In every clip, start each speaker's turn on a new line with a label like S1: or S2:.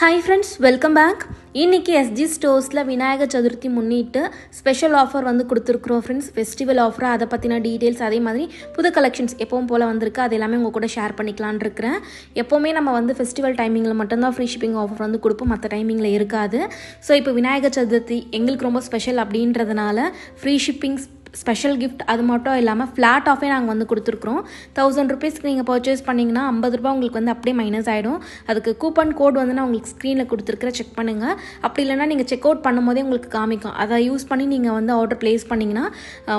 S1: hi friends welcome back இன்றைக்கி SG ஸ்டோர்ஸில் விநாயகர் சதுர்த்தி முன்னிட்டு ஸ்பெஷல் ஆஃபர் வந்து கொடுத்துருக்குறோம் ஃப்ரெண்ட்ஸ் ஃபெஸ்டிவல் ஆஃபராக அதை பற்றின டீட்டெயில்ஸ் அதே மாதிரி புது கலெக்ஷன்ஸ் எப்பவும் போல் வந்திருக்கு அது எல்லாமே உங்கள் கூட ஷேர் பண்ணிக்கலான் இருக்கிறேன் எப்போவுமே நம்ம வந்து ஃபெஸ்டிவல் டைமிங்கில் மட்டும்தான் ஃப்ரீ ஷிப்பிங் ஆஃபர் வந்து கொடுப்போம் மற்ற டைமிங்கில் இருக்காது ஸோ இப்போ விநாயகர் சதுர்த்தி எங்களுக்கு ரொம்ப ஸ்பெஷல் அப்படின்றதுனால ஃப்ரீ ஷிப்பிங்ஸ் ஸ்பெஷல் கிஃப்ட் அது மட்டும் இல்லாமல் ஃப்ளாட் ஆஃபே நாங்கள் வந்து கொடுத்துருக்குறோம் தௌசண்ட் ருபீஸ்க்கு நீங்கள் பர்ச்சேஸ் பண்ணிங்கன்னா ஐம்பது ரூபா உங்களுக்கு வந்து அப்படியே மைனஸ் ஆகிடும் அதுக்கு கூப்பன் கோட் வந்து நான் உங்களுக்கு ஸ்க்ரீனில் கொடுத்துருக்குற செக் பண்ணுங்கள் அப்படி இல்லைனா நீங்கள் செக் அவுட் பண்ணும்போதே உங்களுக்கு காமிக்கும் அதை யூஸ் பண்ணி நீங்கள் வந்து ஆர்டர் ப்ளேஸ் பண்ணிங்கன்னா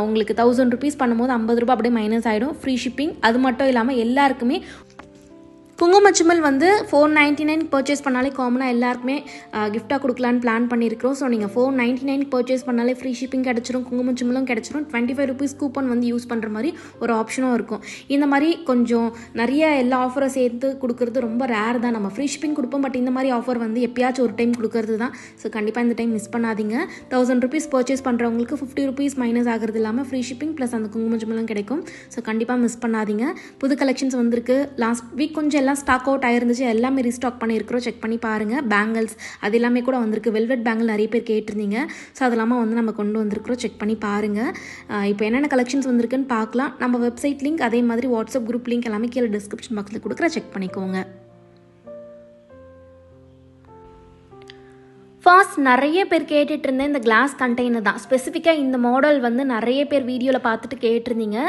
S1: உங்களுக்கு தௌசண்ட் ருபீஸ் பண்ணும்போது ஐம்பது ரூபா அப்படியே மைனஸ் ஆகிடும் ஃப்ரீ ஷிப்பிங் அது மட்டும் இல்லாமல் எல்லாருக்குமே குங்குமச்சிமல் வந்து ஃபோர் நைன்ட்டி நைன் பர்ச்சேஸ் பண்ணாலே காமனாக எல்லாருக்குமே கிஃப்ட்டாக கொடுக்கலான்னு பிளான் பண்ணியிருக்கிறோம் ஸோ நீங்கள் ஃபோர் நைன்ட்டி நைன் பர்ச்சேஸ் பண்ணாலே ஃப்ரீ ஷிப்பிங் கிடச்சிரும் குங்குமச்சிமலும் கிடச்சிரும் டுவெண்ட்டி ஃபைவ் ருபீஸ் கூப்பன் வந்து யூஸ் பண்ணுற மாதிரி ஒரு ஆப்ஷனும் இருக்கும் இந்த மாதிரி கொஞ்சம் நிறைய எல்லா ஆஃபரை சேர்த்து கொடுக்குறது ரொம்ப ரேர் தான் நம்ம ஃப்ரீ ஷிப்பிங் கொடுப்போம் பட் இந்த மாதிரி ஆஃபர் வந்து எப்பயாச்சும் ஒரு டைம் கொடுக்கறது தான் ஸோ கண்டிப்பாக இந்த டைம் மிஸ் பண்ணாதீங்க தௌசண்ட் ருபீஸ் பர்ச்சேஸ் பண்ணுறவங்களுக்கு ஃபிஃப்டி ருபீஸ் மைனஸ் ஆகிறது இல்லாமல் ஃப்ரீ ஷிப்பிங் ப்ளஸ் அந்த குங்குமச்சிமலும் கிடைக்கும் ஸோ கண்டிப்பாக மிஸ் பண்ணாதீங்க புது கலெக்ஷன்ஸ் வந்திருக்கு லாஸ்ட் வீக் கொஞ்சம் எல்லாம் ஸ்டாக் அவுட் ஆயிருந்துச்சு எல்லாமே ரீஸ்டாக் பண்ணியிருக்கிறோம் செக் பண்ணி பாருங்கள் பேங்கிள்ஸ் அது எல்லாமே கூட வந்திருக்கு வெல்வெட் பேங்கிள் நிறைய பேர் கேட்டிருந்தீங்க ஸோ அதெல்லாமல் வந்து நம்ம கொண்டு வந்திருக்கிறோம் செக் பண்ணி பாருங்கள் இப்போ என்னென்ன கலெக்ஷன்ஸ் வந்திருக்குன்னு பார்க்கலாம் நம்ம வெப்சைட் லிங்க் அதே மாதிரி வாட்ஸ்அப் குரூப் லிங்க் எல்லாமே கீழே டிஸ்கிரிப்ஷன் பாக்ஸில் கொடுக்குற செக் பண்ணிக்கோங்க ஃபாஸ் நிறைய பேர் கேட்டுட்டு இருந்தேன் இந்த கிளாஸ் கண்டெய்னர் தான் ஸ்பெசிஃபிக்காக இந்த மாடல் வந்து நிறைய பேர் வீடியோவில் பார்த்துட்டு கேட்டிருந்தீங்க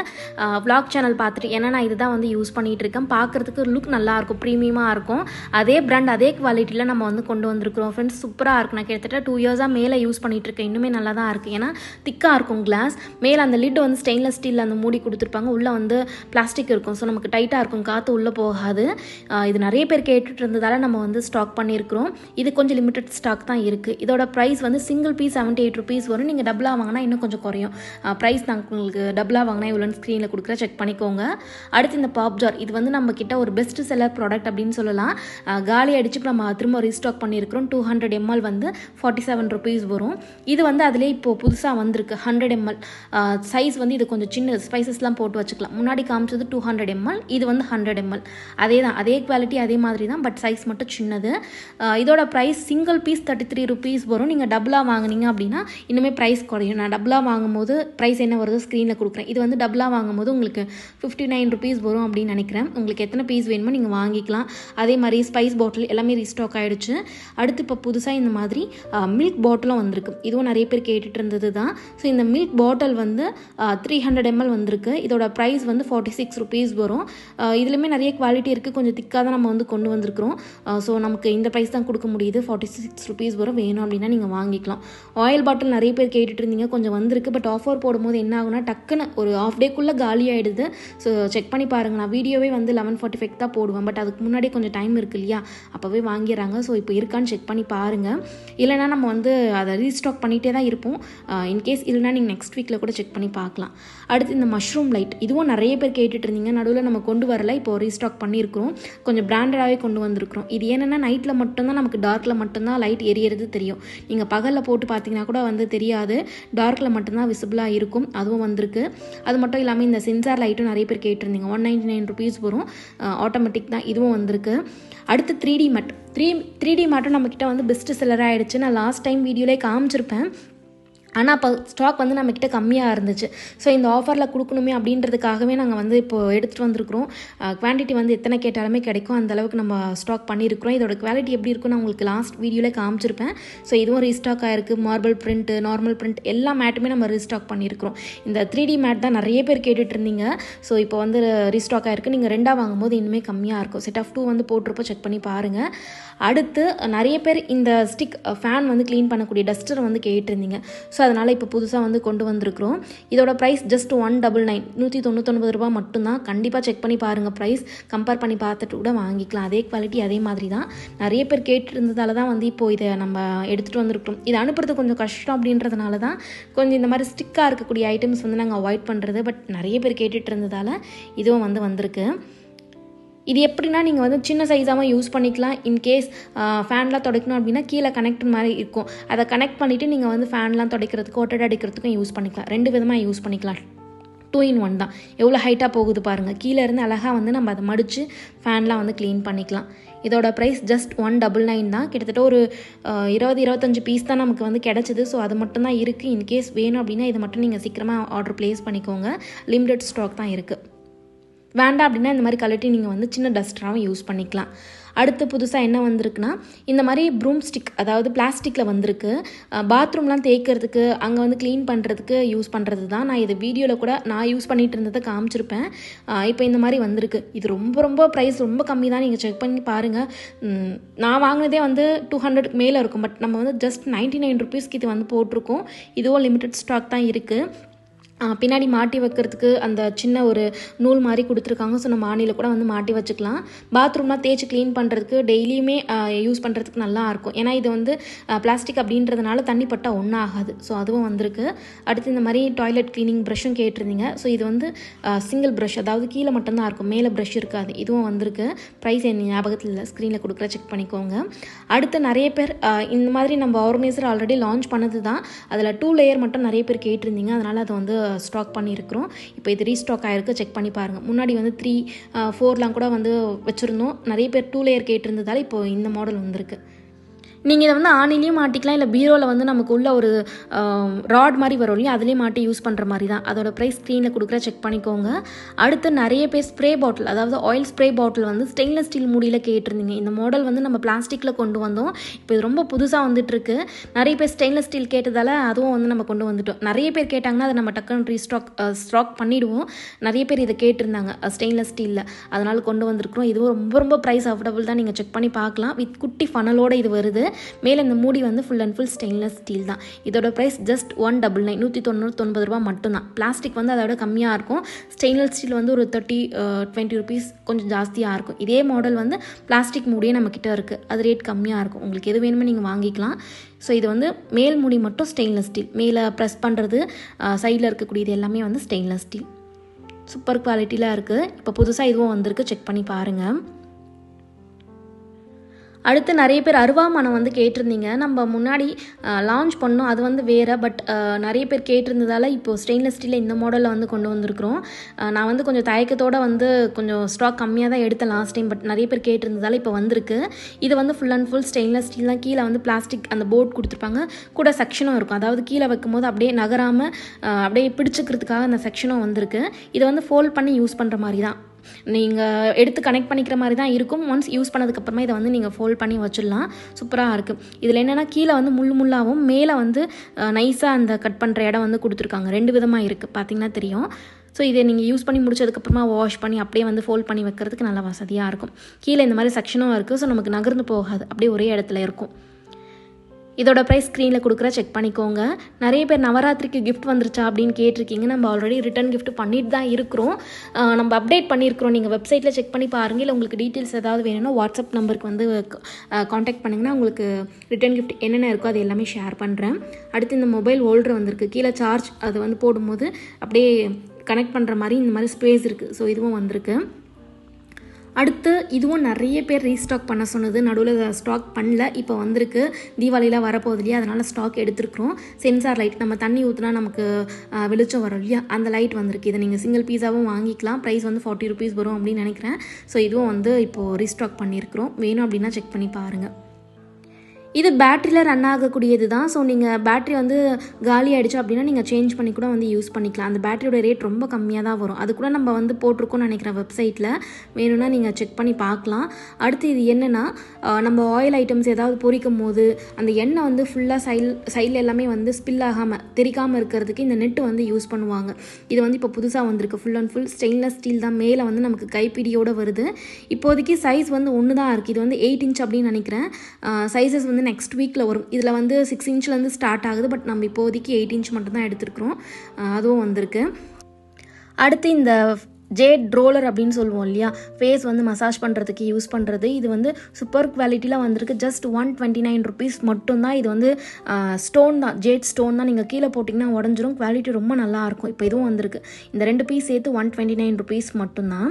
S1: வ்ளாக் சேனல் பார்த்துட்டு ஏன்னா நான் இதுதான் வந்து யூஸ் பண்ணிகிட்டு இருக்கேன் பார்க்குறதுக்கு லுக் நல்லாயிருக்கும் ப்ரீமியமாக இருக்கும் அதே ப்ராண்ட் அதே குவாலிட்டியில் நம்ம வந்து கொண்டு வந்திருக்கிறோம் ஃப்ரெண்ட்ஸ் சூப்பராக இருக்கும் நான் கிட்டத்தட்ட டூ இயர்ஸாக மேலே யூஸ் பண்ணிட்டு இருக்கேன் இன்னுமே நல்லா தான் இருக்குது ஏன்னா திக்காக இருக்கும் கிளாஸ் மேலே அந்த லிட் வந்து ஸ்டெயின்லெஸ் ஸ்டீலில் அந்த மூடி கொடுத்துருப்பாங்க உள்ளே வந்து பிளாஸ்டிக் இருக்கும் ஸோ நமக்கு டைட்டாக இருக்கும் காற்று உள்ளே போகாது இது நிறைய பேர் கேட்டுட்டு இருந்ததால் நம்ம வந்து ஸ்டாக் பண்ணியிருக்கிறோம் இது கொஞ்சம் லிமிட்டட் ஸ்டாக் தான் இருக்குது இதோட ப்ரைஸ் வந்து single piece seventy eight rupees வரும் நீங்கள் டபுளாக வாங்கினா இன்னும் கொஞ்சம் குறையும் ப்ரைஸ் நாங்கள் உங்களுக்கு டபுளாக வாங்கினா இவ்வளோன்னு ஸ்க்ரீனில் கொடுக்குற செக் பண்ணிக்கோங்க அடுத்து இந்த பாப் ஜார் இது வந்து நம்ம கிட்ட ஒரு பெஸ்ட் செல்லர் ப்ராடக்ட் அப்படின்னு சொல்லலாம் காலி அடிச்சு நம்ம திரும்ப ரீஸ்டாக் பண்ணியிருக்கிறோம் டூ ஹண்ட்ரட் எம்எல் வந்து ஃபார்ட்டி செவன் ருபீஸ் வரும் இது வந்து அதிலே இப்போது புதுசாக வந்திருக்கு ஹண்ட்ரட் எம்எல் சைஸ் வந்து இது கொஞ்சம் சின்ன ஸ்பைசஸ்லாம் போட்டு வச்சுக்கலாம் முன்னாடி காமிச்சது டூ ஹண்ட்ரட் எம்எல் இது வந்து ஹண்ட்ரட் எம்எல் அதே தான் அதே குவாலிட்டி அதே மாதிரி தான் பட் சைஸ் மட்டும் சின்னது இதோட price single piece thirty three rupees வரும் நீங்கள் டபுளாக வாங்கினீங்க அப்படின்னா இன்னுமே ப்ரைஸ் குறையும் நான் டபுளாக வாங்கும்போது ப்ரைஸ் என்ன வருதோ ஸ்க்ரீனில் கொடுக்குறேன் இது வந்து டபுளாக வாங்கும்போது உங்களுக்கு ஃபிஃப்டி நைன் ருபீஸ் வரும் அப்படின்னு நினைக்கிறேன் உங்களுக்கு எத்தனை பீஸ் வேணுமோ நீங்கள் வாங்கிக்கலாம் அதே மாதிரி ஸ்பைஸ் பாட்டில் எல்லாமே ரீஸ்டாக் ஆகிடுச்சு அடுத்து இப்போ புதுசாக இந்த மாதிரி மில்க் பாட்டிலும் வந்திருக்கு இதுவும் நிறைய பேர் கேட்டுட்டு இருந்தது தான் ஸோ இந்த மில்க் பாட்டில் வந்து த்ரீ ஹண்ட்ரட் எம்எல் வந்திருக்கு இதோட ப்ரைஸ் வந்து ஃபார்ட்டி சிக்ஸ் ருபீஸ் வரும் இதுலேயுமே நிறைய குவாலிட்டி இருக்குது கொஞ்சம் திக்காக தான் நம்ம வந்து கொண்டு வந்திருக்கிறோம் ஸோ நமக்கு இந்த ப்ரைஸ் தான் கொடுக்க முடியுது ஃபார்ட்டி சிக்ஸ் ருபீஸ் உரம் வேணும் அப்படின்னா நீங்கள் வாங்கிக்கலாம் ஆயில் பாட்டில் நிறைய பேர் கேட்டுட்டு இருந்தீங்க கொஞ்சம் வந்திருக்கு பட் ஆஃபர் போடும்போது என்ன ஆகுனா டக்குன்னு ஒரு ஆஃப் டேக்குள்ளே காலி ஆகிடுது ஸோ செக் பண்ணி பாருங்கள் நான் வீடியோவே வந்து லெவன் ஃபார்ட்டி ஃபைவ் தான் போடுவேன் பட் அதுக்கு முன்னாடி கொஞ்சம் டைம் இருக்கு இல்லையா அப்போவே வாங்கிடுறாங்க ஸோ இப்போ இருக்கான்னு செக் பண்ணி பாருங்கள் இல்லைனா நம்ம வந்து அதை ரீஸ்டாக் பண்ணிகிட்டே தான் இருப்போம் இன்கேஸ் இல்லைனா நீங்கள் நெக்ஸ்ட் வீக்கில் கூட செக் பண்ணி பார்க்கலாம் அடுத்து இந்த மஷ்ரூம் லைட் இதுவும் நிறைய பேர் கேட்டுட்டு இருந்தீங்க நடுவில் நம்ம கொண்டு வரல இப்போ ரீஸ்டாக் பண்ணியிருக்கிறோம் கொஞ்சம் பிராண்டடாகவே கொண்டு வந்திருக்கிறோம் இது என்னென்னா நைட்டில் மட்டும்தான் நமக்கு டார்க்கில் மட்டும்தான் லைட் எரிய அப்படிங்கிறது தெரியும் நீங்கள் பகலில் போட்டு பார்த்தீங்கன்னா கூட வந்து தெரியாது டார்க்கில் மட்டும்தான் விசிபிளாக இருக்கும் அதுவும் வந்திருக்கு அது மட்டும் இல்லாமல் இந்த சென்சார் லைட்டும் நிறைய பேர் கேட்டிருந்தீங்க ஒன் நைன்டி நைன் ருபீஸ் வரும் ஆட்டோமேட்டிக் தான் இதுவும் வந்திருக்கு அடுத்து த்ரீ டி மட் த்ரீ த்ரீ டி மட்டும் நம்மக்கிட்ட வந்து பெஸ்ட்டு செல்லராக ஆகிடுச்சு நான் லாஸ்ட் டைம் வீடியோலேயே காமிச்சிருப்பேன் ஆனால் அப்போ ஸ்டாக் வந்து நம்மக்கிட்ட கம்மியாக இருந்துச்சு ஸோ இந்த ஆஃபரில் கொடுக்கணுமே அப்படின்றதுக்காகவே நாங்கள் வந்து இப்போது எடுத்துகிட்டு வந்திருக்கிறோம் குவான்டிட்டி வந்து எத்தனை கேட்டாலுமே கிடைக்கும் அந்தளவுக்கு நம்ம ஸ்டாக் பண்ணியிருக்கிறோம் இதோட குவாலிட்டி எப்படி இருக்கும்னு நான் உங்களுக்கு லாஸ்ட் வீடியோவில் காமிச்சிருப்பேன் ஸோ இதுவும் ரீஸ்டாக் ஆகிருக்கு மார்பிள் பிரிண்ட்டு நார்மல் பிரிண்ட் எல்லா மேட்டுமே நம்ம ரீஸ்டாக் பண்ணியிருக்கிறோம் இந்த த்ரீ டி மேட் தான் நிறைய பேர் கேட்டுட்டு இருந்தீங்க ஸோ இப்போ வந்து ரீஸ்டாக் ஆகிருக்கு நீங்கள் ரெண்டாக வாங்கும்போது இன்னுமே கம்மியாக இருக்கும் செட் ஆஃப் டூ வந்து போட்டிருப்போம் செக் பண்ணி பாருங்கள் அடுத்து நிறைய பேர் இந்த ஸ்டிக் ஃபேன் வந்து க்ளீன் பண்ணக்கூடிய டஸ்டர் வந்து கேட்டிருந்தீங்க ஸோ அதனால் இப்போ புதுசாக வந்து கொண்டு வந்திருக்கிறோம் இதோட price just one double nine நூற்றி தொண்ணூத்தொன்பது ரூபா மட்டும்தான் கண்டிப்பாக செக் பண்ணி பாருங்கள் ப்ரைஸ் கம்பேர் பண்ணி பார்த்துட்டு கூட வாங்கிக்கலாம் அதே குவாலிட்டி அதே மாதிரி தான் நிறைய பேர் கேட்டுருந்ததால தான் வந்து இப்போது இதை நம்ம எடுத்துகிட்டு வந்திருக்கிறோம் இதை அனுப்புறது கொஞ்சம் கஷ்டம் அப்படின்றதுனால தான் கொஞ்சம் இந்த மாதிரி ஸ்டிக்காக இருக்கக்கூடிய ஐட்டம்ஸ் வந்து நாங்கள் அவாய்ட் பண்ணுறது பட் நிறைய பேர் கேட்டுட்டு இருந்ததால் இதுவும் வந்து வந்திருக்கு இது எப்படின்னா நீங்கள் வந்து சின்ன சைஸாகவும் யூஸ் பண்ணிக்கலாம் இன்கேஸ் ஃபேன்லாம் துடைக்கணும் அப்படின்னா கீழே கனெக்ட் மாதிரி இருக்கும் அதை கனெக்ட் பண்ணிவிட்டு நீங்கள் வந்து ஃபேன்லாம் துடைக்கிறதுக்கு ஒட்டடை அடிக்கிறதுக்கும் யூஸ் பண்ணிக்கலாம் ரெண்டு விதமாக யூஸ் பண்ணிக்கலாம் டூ இன் ஒன் தான் எவ்வளோ ஹைட்டாக போகுது பாருங்கள் கீழே இருந்து அழகாக வந்து நம்ம அதை மடித்து ஃபேன்லாம் வந்து க்ளீன் பண்ணிக்கலாம் இதோட price just one double nine தான் கிட்டத்தட்ட ஒரு இருபது இருபத்தஞ்சு பீஸ் தான் நமக்கு வந்து கிடச்சிது ஸோ அது மட்டும் தான் இருக்குது இன்கேஸ் வேணும் அப்படின்னா இதை மட்டும் நீங்கள் சீக்கிரமாக ஆர்டர் ப்ளேஸ் பண்ணிக்கோங்க லிமிடெட் ஸ்டாக் தான் இருக்குது வேண்டாம் அப்படின்னா இந்த மாதிரி கலட்டி நீங்கள் வந்து சின்ன டஸ்டராகவும் யூஸ் பண்ணிக்கலாம் அடுத்து புதுசாக என்ன வந்திருக்குன்னா இந்த மாதிரி ப்ரூம் ஸ்டிக் அதாவது பிளாஸ்டிக்கில் வந்திருக்கு பாத்ரூம்லாம் தேய்க்கிறதுக்கு அங்கே வந்து க்ளீன் பண்ணுறதுக்கு யூஸ் பண்ணுறது தான் நான் இது வீடியோவில் கூட நான் யூஸ் பண்ணிகிட்டு இருந்ததை காமிச்சிருப்பேன் இப்போ இந்த மாதிரி வந்திருக்கு இது ரொம்ப ரொம்ப ப்ரைஸ் ரொம்ப கம்மி தான் நீங்கள் செக் பண்ணி பாருங்கள் நான் வாங்கினதே வந்து டூ ஹண்ட்ரட் மேலே இருக்கும் பட் நம்ம வந்து ஜஸ்ட் நைன்ட்டி நைன் ருபீஸ்க்கு இது வந்து போட்டிருக்கோம் இதுவும் லிமிட்டட் ஸ்டாக் தான் இருக்குது பின்னாடி மாட்டி வைக்கிறதுக்கு அந்த சின்ன ஒரு நூல் மாதிரி கொடுத்துருக்காங்க ஸோ நம்ம ஆணியில் கூட வந்து மாட்டி வச்சுக்கலாம் பாத்ரூம்லாம் தேய்ச்சி க்ளீன் பண்ணுறதுக்கு டெய்லியுமே யூஸ் பண்ணுறதுக்கு நல்லா இருக்கும் ஏன்னா இது வந்து பிளாஸ்டிக் அப்படின்றதுனால தண்ணி பட்டால் ஒன்றும் ஆகாது ஸோ அதுவும் வந்திருக்கு அடுத்து இந்த மாதிரி டாய்லெட் க்ளீனிங் ப்ரஷ்ஷும் கேட்டிருந்தீங்க ஸோ இது வந்து சிங்கிள் ப்ரஷ் அதாவது கீழே மட்டும்தான் இருக்கும் மேலே ப்ரஷ் இருக்காது இதுவும் வந்திருக்கு ப்ரைஸ் என் ஞாபகத்தில் இல்லை ஸ்க்ரீனில் கொடுக்குற செக் பண்ணிக்கோங்க அடுத்து நிறைய பேர் இந்த மாதிரி நம்ம ஆர்கனைசர் ஆல்ரெடி லான்ச் பண்ணது தான் அதில் டூ லேயர் மட்டும் நிறைய பேர் கேட்டிருந்தீங்க அதனால் அதை வந்து ஸ்டாக் பண்ணியிருக்கிறோம் இப்போ இது ரீஸ்டாக் ஆகிருக்கு செக் பண்ணி பாருங்கள் முன்னாடி வந்து த்ரீ ஃபோர்லாம் கூட வந்து வச்சுருந்தோம் நிறைய பேர் டூ லேயர் கேட்டிருந்ததால் இப்போது இந்த மாடல் வந்திருக்கு நீங்கள் இதை வந்து ஆணிலையும் மாட்டிக்கலாம் இல்லை பீரோவில் வந்து நமக்கு உள்ள ஒரு ராட் மாதிரி வரும் இல்லையா அதுலேயும் மாட்டி யூஸ் பண்ணுற மாதிரி தான் அதோட ப்ரைஸ் ஸ்க்ரீனில் கொடுக்குற செக் பண்ணிக்கோங்க அடுத்து நிறைய பேர் ஸ்ப்ரே பாட்டில் அதாவது ஆயில் ஸ்ப்ரே பாட்டில் வந்து ஸ்டெயின்லெஸ் ஸ்டீல் மூடியில் கேட்டிருந்தீங்க இந்த மாடல் வந்து நம்ம பிளாஸ்டிக்கில் கொண்டு வந்தோம் இப்போ இது ரொம்ப புதுசாக வந்துட்டுருக்கு நிறைய பேர் ஸ்டெயின்லெஸ் ஸ்டீல் கேட்டதால் அதுவும் வந்து நம்ம கொண்டு வந்துட்டோம் நிறைய பேர் கேட்டாங்கன்னா அதை நம்ம டக்குன்னு ரீஸ்டாக் ஸ்டாக் பண்ணிவிடுவோம் நிறைய பேர் இதை கேட்டிருந்தாங்க ஸ்டெயின்லெஸ் ஸ்டீலில் அதனால் கொண்டு வந்திருக்கிறோம் இதுவும் ரொம்ப ரொம்ப ப்ரைஸ் அஃபோர்டபுள் தான் நீங்கள் செக் பண்ணி பார்க்கலாம் வித் குட்டி ஃபனலோடு இது வருது மேலே இந்த மூடி வந்து full and full stainless steel தான் இதோட price just one double nine நூற்றி தொண்ணூத்தொன்பது ரூபா மட்டும்தான் பிளாஸ்டிக் வந்து அதோட கம்மியாக இருக்கும் ஸ்டெயின்லெஸ் ஸ்டீல் வந்து ஒரு தேர்ட்டி டுவெண்ட்டி ருபீஸ் கொஞ்சம் ஜாஸ்தியாக இருக்கும் இதே மாடல் வந்து பிளாஸ்டிக் மூடியே நம்மக்கிட்ட இருக்குது அது ரேட் கம்மியாக இருக்கும் உங்களுக்கு எது வேணுமோ நீங்கள் வாங்கிக்கலாம் ஸோ இது வந்து மேல் மூடி மட்டும் ஸ்டெயின்லெஸ் ஸ்டீல் மேலே ப்ரெஸ் பண்ணுறது சைடில் இருக்கக்கூடியது எல்லாமே வந்து ஸ்டெயின்லெஸ் ஸ்டீல் சூப்பர் குவாலிட்டியில் இருக்குது இப்போ புதுசாக இதுவும் வந்திருக்கு செக் பண்ணி பாருங்கள் அடுத்து நிறைய பேர் அருவாமனை வந்து கேட்டிருந்தீங்க நம்ம முன்னாடி லான்ச் பண்ணோம் அது வந்து வேறு பட் நிறைய பேர் கேட்டிருந்ததால் இப்போது ஸ்டெயின்லெஸ் ஸ்டீலில் இந்த மாடலில் வந்து கொண்டு வந்திருக்கிறோம் நான் வந்து கொஞ்சம் தயக்கத்தோடு வந்து கொஞ்சம் ஸ்டாக் கம்மியாக தான் எடுத்தேன் லாஸ்ட் டைம் பட் நிறைய பேர் கேட்டிருந்ததால் இப்போ வந்திருக்கு இது வந்து full and full stainless steel தான் கீழே வந்து பிளாஸ்டிக் அந்த போர்ட் கொடுத்துருப்பாங்க கூட செக்ஷனும் இருக்கும் அதாவது கீழே வைக்கும்போது அப்படியே நகராமல் அப்படியே பிடிச்சிக்கிறதுக்காக அந்த செக்ஷனும் வந்திருக்கு இதை வந்து ஃபோல்ட் பண்ணி யூஸ் பண்ணுற மாதிரி தான் நீங்கள் எடுத்து கனெக்ட் பண்ணிக்கிற மாதிரி தான் இருக்கும் ஒன்ஸ் யூஸ் பண்ணதுக்கப்புறமா இதை வந்து நீங்கள் ஃபோல்ட் பண்ணி வச்சிடலாம் சூப்பராக இருக்குது இதில் என்னென்னா கீழே வந்து முள் முள்ளாகவும் மேலே வந்து நைஸாக அந்த கட் பண்ணுற இடம் வந்து கொடுத்துருக்காங்க ரெண்டு விதமாக இருக்குது பார்த்திங்கன்னா தெரியும் ஸோ இதை நீங்கள் யூஸ் பண்ணி முடிச்சதுக்கப்புறமா வாஷ் பண்ணி அப்படியே வந்து ஃபோல்ட் பண்ணி வைக்கிறதுக்கு நல்லா வசதியாக இருக்கும் கீழே இந்த மாதிரி செக்ஷனும் இருக்குது ஸோ நமக்கு நகர்ந்து போகாது அப்படியே ஒரே இடத்துல இருக்கும் இதோட ப்ரைஸ் ஸ்க்ரீனில் கொடுக்குற செக் பண்ணிக்கோங்க நிறைய பேர் நவராத்திரிக்கு கிஃப்ட் வந்துருச்சா அப்படின்னு கேட்டிருக்கீங்க நம்ம ஆல்ரெடி ரிட்டன் கிஃப்ட் பண்ணிட்டு தான் இருக்கிறோம் நம்ம அப்டேட் பண்ணியிருக்கிறோம் நீங்கள் வெப்சைட்டில் செக் பண்ணி பாருங்கள் இல்லை உங்களுக்கு டீட்டெயில்ஸ் ஏதாவது வேணும்னா வாட்ஸ்அப் நம்பருக்கு வந்து காண்டாக்ட் பண்ணுங்கன்னா உங்களுக்கு ரிட்டன் கிஃப்ட் என்னென்ன இருக்கோ அது எல்லாமே ஷேர் பண்ணுறேன் அடுத்து இந்த மொபைல் ஹோல்டர் வந்திருக்கு கீழே சார்ஜ் அது வந்து போடும்போது அப்படியே கனெக்ட் பண்ணுற மாதிரி இந்த மாதிரி ஸ்பேஸ் இருக்குது ஸோ இதுவும் வந்திருக்கு அடுத்து இதுவும் நிறைய பேர் ரீஸ்டாக் பண்ண சொன்னது நடுவில் ஸ்டாக் பண்ணல இப்போ வந்திருக்கு தீபாவளியில் வரப்போகுது இல்லையா அதனால் ஸ்டாக் எடுத்துருக்குறோம் சென்சார் லைட் நம்ம தண்ணி ஊற்றினா நமக்கு வெளிச்சம் வரும் இல்லையா அந்த லைட் வந்திருக்கு இதை நீங்கள் சிங்கிள் பீஸாகவும் வாங்கிக்கலாம் ப்ரைஸ் வந்து ஃபார்ட்டி ருபீஸ் வரும் அப்படின்னு நினைக்கிறேன் ஸோ இதுவும் வந்து இப்போது ரீஸ்டாக் பண்ணியிருக்கிறோம் வேணும் அப்படின்னா செக் பண்ணி பாருங்கள் இது பேட்டரியில் ரன் ஆகக்கூடியது தான் ஸோ நீங்கள் பேட்ரி வந்து காலி ஆகிடுச்சு அப்படின்னா நீங்கள் சேஞ்ச் பண்ணி கூட வந்து யூஸ் பண்ணிக்கலாம் அந்த பேட்டரியோட ரேட் ரொம்ப கம்மியாக தான் வரும் அது கூட நம்ம வந்து போட்டிருக்கோம்னு நினைக்கிறேன் வெப்சைட்டில் வேணும்னா நீங்கள் செக் பண்ணி பார்க்கலாம் அடுத்து இது என்னென்னா நம்ம ஆயில் ஐட்டம்ஸ் ஏதாவது பொறிக்கும் போது அந்த எண்ணெய் வந்து ஃபுல்லாக சைல் சைடில் எல்லாமே வந்து ஸ்பில் ஆகாமல் தெரிக்காமல் இருக்கிறதுக்கு இந்த நெட்டு வந்து யூஸ் பண்ணுவாங்க இது வந்து இப்போ புதுசாக வந்திருக்கு full and full stainless steel தான் மேலே வந்து நமக்கு கைப்பிடியோடு வருது இப்போதைக்கு சைஸ் வந்து ஒன்று தான் இருக்குது இது வந்து எயிட் இன்ச் அப்படின்னு நினைக்கிறேன் சைஸஸ் வந்து வந்து நெக்ஸ்ட் வீக்கில் வரும் இதில் வந்து சிக்ஸ் இன்ச்லேருந்து ஸ்டார்ட் ஆகுது பட் நம்ம இப்போதைக்கு எயிட் இன்ச் மட்டும்தான் எடுத்துருக்குறோம் அதுவும் வந்திருக்கு அடுத்து இந்த ஜேட் ரோலர் அப்படின்னு சொல்லுவோம் இல்லையா ஃபேஸ் வந்து மசாஜ் பண்ணுறதுக்கு யூஸ் பண்ணுறது இது வந்து சூப்பர் குவாலிட்டியில் வந்திருக்கு just one twenty nine rupees மட்டும்தான் இது வந்து ஸ்டோன் தான் ஜேட் ஸ்டோன் தான் நீங்கள் கீழே போட்டிங்கன்னா உடஞ்சிரும் குவாலிட்டி ரொம்ப நல்லாயிருக்கும் இப்போ இதுவும் வந்திருக்கு இந்த ரெண்டு பீஸ் சேர்த்து ஒன் டுவெண்ட்டி நைன் ருபீஸ் மட்டும்தான்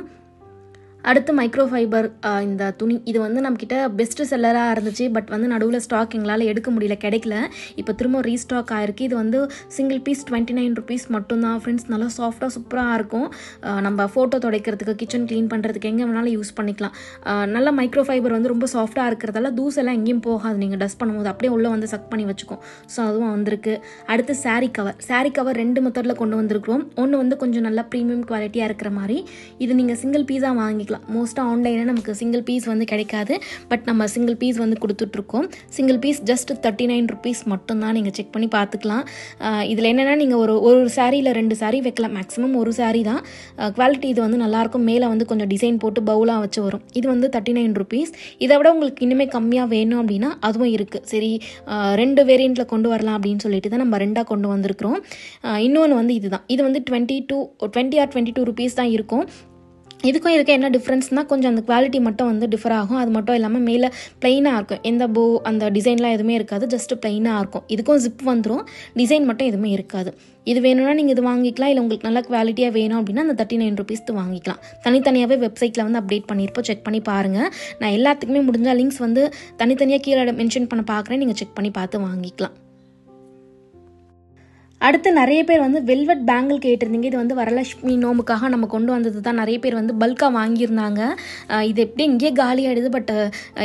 S1: அடுத்து மைக்ரோ ஃபைபர் இந்த துணி இது வந்து நம்மக்கிட்ட பெஸ்ட் செல்லராக இருந்துச்சு பட் வந்து நடுவில் ஸ்டாக் எங்களால் எடுக்க முடியல கிடைக்கல இப்போ திரும்ப ரீஸ்டாக் ஆகிருக்கு இது வந்து single piece twenty nine rupees மட்டும்தான் ஃப்ரெண்ட்ஸ் நல்லா சாஃப்டாக சூப்பராக இருக்கும் நம்ம ஃபோட்டோ துடைக்கிறதுக்கு கிச்சன் க்ளீன் பண்ணுறதுக்கு எங்கே வேணாலும் யூஸ் பண்ணிக்கலாம் நல்லா மைக்ரோ ஃபைபர் வந்து ரொம்ப சாஃப்டாக இருக்கிறதால தூசெல்லாம் எங்கேயும் போகாது நீங்கள் டஸ்ட் பண்ணும்போது அப்படியே உள்ளே வந்து சக் பண்ணி வச்சுக்கோம் ஸோ அதுவும் வந்திருக்கு அடுத்து சாரீ கவர் சாரீ கவர் ரெண்டு மெத்தடில் கொண்டு வந்திருக்கிறோம் ஒன்று வந்து கொஞ்சம் நல்லா ப்ரீமியம் குவாலிட்டியாக இருக்கிற மாதிரி இது நீங்கள் சிங்கிள் பீஸாக வாங்கி வாங்கிக்கலாம் மோஸ்ட்டாக ஆன்லைனில் நமக்கு சிங்கிள் பீஸ் வந்து கிடைக்காது பட் நம்ம சிங்கிள் பீஸ் வந்து கொடுத்துட்ருக்கோம் single piece just thirty nine rupees மட்டும்தான் நீங்கள் செக் பண்ணி பார்த்துக்கலாம் இதில் என்னென்னா நீங்கள் ஒரு ஒரு சாரியில் ரெண்டு சாரி வைக்கலாம் மேக்ஸிமம் ஒரு சாரீ தான் குவாலிட்டி இது வந்து நல்லாயிருக்கும் மேலே வந்து கொஞ்சம் டிசைன் போட்டு பவுலாக வச்சு வரும் இது வந்து தேர்ட்டி நைன் ருபீஸ் இதை விட உங்களுக்கு இன்னுமே கம்மியாக வேணும் அப்படின்னா அதுவும் இருக்குது சரி ரெண்டு வேரியண்ட்டில் கொண்டு வரலாம் அப்படின்னு சொல்லிட்டு தான் நம்ம ரெண்டாக கொண்டு வந்திருக்கிறோம் இன்னொன்று வந்து இதுதான் இது வந்து twenty two twenty or twenty two rupees தான் இருக்கும் இதுக்கும் இதுக்கு என்ன டிஃப்ரென்ஸ்னால் கொஞ்சம் அந்த குவாலிட்டி மட்டும் வந்து டிஃபர் ஆகும் அது மட்டும் இல்லாமல் மேலே ப்ளைனாக இருக்கும் எந்த போ அந்த டிசைன்லாம் எதுவுமே இருக்காது ஜஸ்ட் ப்ளைனாக இருக்கும் இதுக்கும் ஜிப் வந்துடும் டிசைன் மட்டும் எதுவுமே இருக்காது இது வேணும்னா நீங்கள் இது வாங்கிக்கலாம் இல்லை உங்களுக்கு நல்லா குவாலிட்டியாக வேணும் அப்படின்னா அந்த தேர்ட்டி நைன் ருபீஸ் வாங்கிக்கலாம் தனித்தனியாகவே வெப்சைட்டில் வந்து அப்டேட் பண்ணியிருப்போம் செக் பண்ணி பாருங்கள் நான் எல்லாத்துக்குமே முடிஞ்சால் லிங்க்ஸ் வந்து தனித்தனியாக கீழே மென்ஷன் பண்ண பார்க்குறேன் நீங்கள் செக் பண்ணி பார்த்து வாங்கிக்கலாம் அடுத்து நிறைய பேர் வந்து வெல்வெட் பேங்கிள் கேட்டிருந்தீங்க இது வந்து வரலட்சுமி நோம்புக்காக நம்ம கொண்டு வந்தது தான் நிறைய பேர் வந்து பல்காக வாங்கியிருந்தாங்க இது எப்படி இங்கேயே காலி ஆகிடுது பட்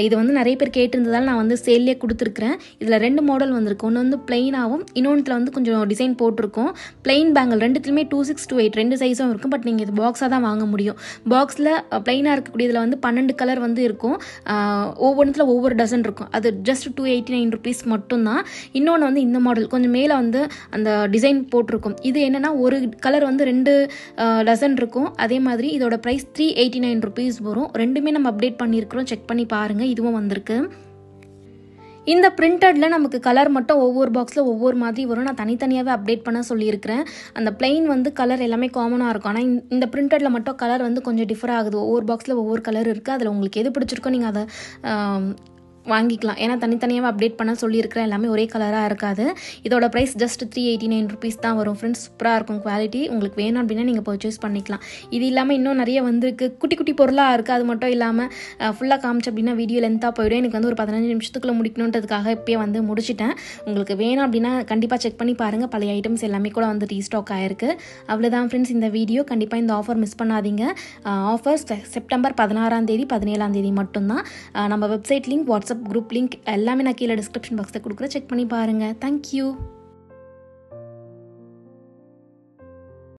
S1: இது வந்து நிறைய பேர் கேட்டிருந்ததால் நான் வந்து சேல்லே கொடுத்துருக்குறேன் இதில் ரெண்டு மாடல் வந்திருக்கு ஒன்று வந்து பிளெயினாகவும் இன்னொன்றில் வந்து கொஞ்சம் டிசைன் போட்டிருக்கோம் பிளெயின் பேங்கிள் ரெண்டுத்துலையுமே டூ சிக்ஸ் டூ எயிட் ரெண்டு சைஸும் இருக்கும் பட் நீங்கள் இது பாக்ஸாக தான் வாங்க முடியும் பாக்ஸில் பிளெயினாக இருக்கக்கூடியதில் வந்து பன்னெண்டு கலர் வந்து இருக்கும் ஒவ்வொன்றத்தில் ஒவ்வொரு டசன் இருக்கும் அது just two eighty nine rupees மட்டும்தான் இன்னொன்று வந்து இந்த மாடல் கொஞ்சம் மேலே வந்து அந்த டிசைன் போட்டிருக்கும் இது என்னென்னா ஒரு கலர் வந்து ரெண்டு டசன் இருக்கும் அதே மாதிரி இதோட price three eighty nine rupees வரும் ரெண்டுமே நம்ம அப்டேட் பண்ணியிருக்கிறோம் செக் பண்ணி பாருங்கள் இதுவும் வந்திருக்கு இந்த பிரிண்டடில் நமக்கு கலர் மட்டும் ஒவ்வொரு பாக்ஸில் ஒவ்வொரு மாதிரி வரும் நான் தனித்தனியாகவே அப்டேட் பண்ண சொல்லியிருக்கிறேன் அந்த பிளெயின் வந்து கலர் எல்லாமே காமனாக இருக்கும் ஆனால் இந்த பிரிண்டடில் மட்டும் கலர் வந்து கொஞ்சம் டிஃபர் ஆகுது ஒவ்வொரு பாக்ஸில் ஒவ்வொரு கலர் இருக்குது அதில் உங்களுக்கு எது பிடிச்சிருக்கோ நீங்கள் அதை வாங்கிக்கலாம் ஏன்னா தனித்தனியாக அப்டேட் பண்ண சொல்லியிருக்கிற எல்லாமே ஒரே கலராக இருக்காது இதோட price just three eighty nine rupees தான் வரும் ஃப்ரெண்ட்ஸ் சூப்பராக இருக்கும் குவாலிட்டி உங்களுக்கு வேணும் அப்படின்னா நீங்கள் பர்ச்சேஸ் பண்ணிக்கலாம் இது இல்லாமல் இன்னும் நிறைய வந்திருக்கு குட்டி குட்டி பொருளாக இருக்குது அது மட்டும் இல்லாமல் ஃபுல்லாக காமிச்சு அப்படின்னா வீடியோ லென்த்தாக போயிடும் எனக்கு வந்து ஒரு பதினஞ்சு நிமிஷத்துக்குள்ளே முடிக்கணுன்றதுக்காக இப்போயே வந்து முடிச்சிட்டேன் உங்களுக்கு வேணும் அப்படின்னா கண்டிப்பாக செக் பண்ணி பாருங்கள் பழைய ஐட்டம்ஸ் எல்லாமே கூட வந்து ரீஸ்டாக் ஆயிருக்கு அவ்வளோதான் ஃப்ரெண்ட்ஸ் இந்த வீடியோ கண்டிப்பாக இந்த ஆஃபர் மிஸ் பண்ணாதீங்க ஆஃபர் செப்டம்பர் பதினாறாம் தேதி பதினேழாம் தேதி மட்டும்தான் நம்ம website link WhatsApp WhatsApp group link எல்லாமே நான் கீழே டிஸ்கிரிப்ஷன் பாக்ஸில் கொடுக்குறேன் செக் பண்ணி பாருங்கள் தேங்க்யூ